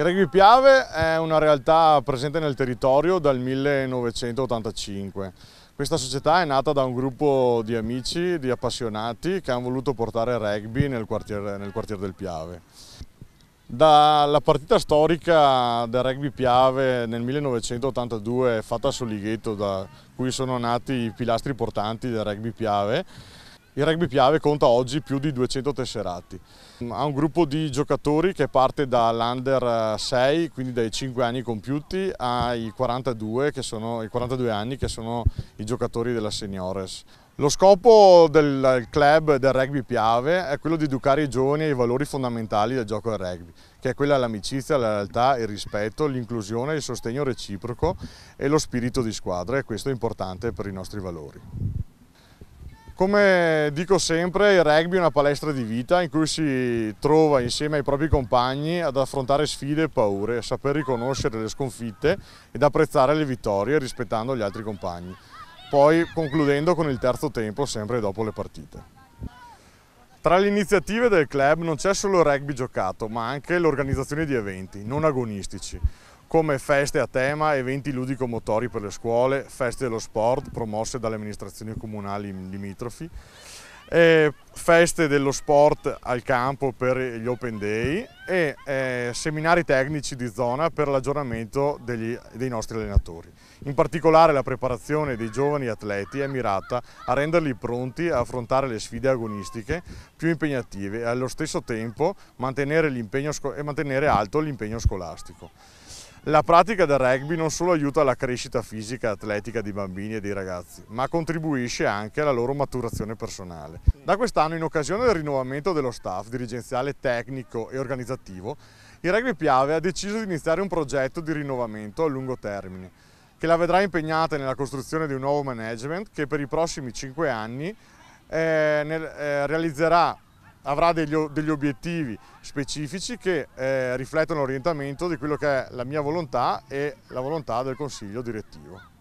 Il rugby Piave è una realtà presente nel territorio dal 1985. Questa società è nata da un gruppo di amici, di appassionati che hanno voluto portare rugby nel quartiere, nel quartiere del Piave. Dalla partita storica del rugby Piave nel 1982 fatta a Soligheto, da cui sono nati i pilastri portanti del rugby Piave, il rugby Piave conta oggi più di 200 tesserati. Ha un gruppo di giocatori che parte dall'under 6, eh, quindi dai 5 anni compiuti, ai 42, sono, 42 anni che sono i giocatori della Seniores. Lo scopo del club del rugby Piave è quello di educare i giovani ai valori fondamentali del gioco del rugby, che è quella l'amicizia, la realtà, il rispetto, l'inclusione, il sostegno reciproco e lo spirito di squadra e questo è importante per i nostri valori. Come dico sempre, il rugby è una palestra di vita in cui si trova insieme ai propri compagni ad affrontare sfide e paure, a saper riconoscere le sconfitte ed apprezzare le vittorie rispettando gli altri compagni. Poi concludendo con il terzo tempo sempre dopo le partite. Tra le iniziative del club non c'è solo il rugby giocato, ma anche l'organizzazione di eventi non agonistici come feste a tema, eventi ludico-motori per le scuole, feste dello sport promosse dalle amministrazioni comunali limitrofi, eh, feste dello sport al campo per gli open day e eh, seminari tecnici di zona per l'aggiornamento dei nostri allenatori. In particolare la preparazione dei giovani atleti è mirata a renderli pronti a affrontare le sfide agonistiche più impegnative e allo stesso tempo mantenere, e mantenere alto l'impegno scolastico. La pratica del rugby non solo aiuta la crescita fisica e atletica di bambini e di ragazzi, ma contribuisce anche alla loro maturazione personale. Da quest'anno, in occasione del rinnovamento dello staff dirigenziale tecnico e organizzativo, il Rugby Piave ha deciso di iniziare un progetto di rinnovamento a lungo termine, che la vedrà impegnata nella costruzione di un nuovo management che per i prossimi cinque anni eh, nel, eh, realizzerà avrà degli, degli obiettivi specifici che eh, riflettono l'orientamento di quello che è la mia volontà e la volontà del Consiglio direttivo.